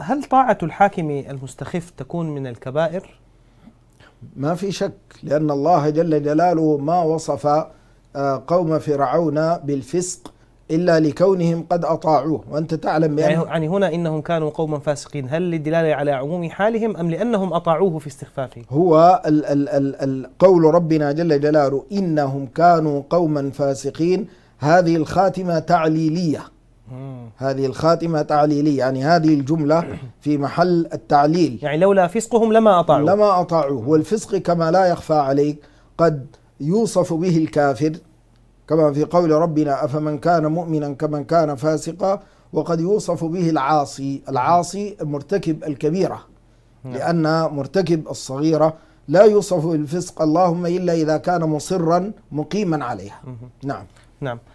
هل طاعة الحاكم المستخف تكون من الكبائر؟ ما في شك لأن الله جل جلاله ما وصف آه، قوم فرعون بالفسق إلا لكونهم قد أطاعوه وأنت تعلم بأن يعني, يعني هنا إنهم كانوا قوما فاسقين هل للدلالة على عموم حالهم أم لأنهم أطاعوه في استخفافه هو ال ال ال ال قول ربنا جل جلاله إنهم كانوا قوما فاسقين هذه الخاتمة تعليلية هذه الخاتمة تعليلية يعني هذه الجملة في محل التعليل يعني لولا فسقهم لما أطاعوه لما أطاعوه والفسق كما لا يخفى عليك قد يوصف به الكافر كما في قول ربنا أفمن كان مؤمنا كمن كان فاسقا وقد يوصف به العاصي العاصي مرتكب الكبيرة نعم. لأن مرتكب الصغيرة لا يوصف بالفسق اللهم إلا إذا كان مصرا مقيما عليها نعم نعم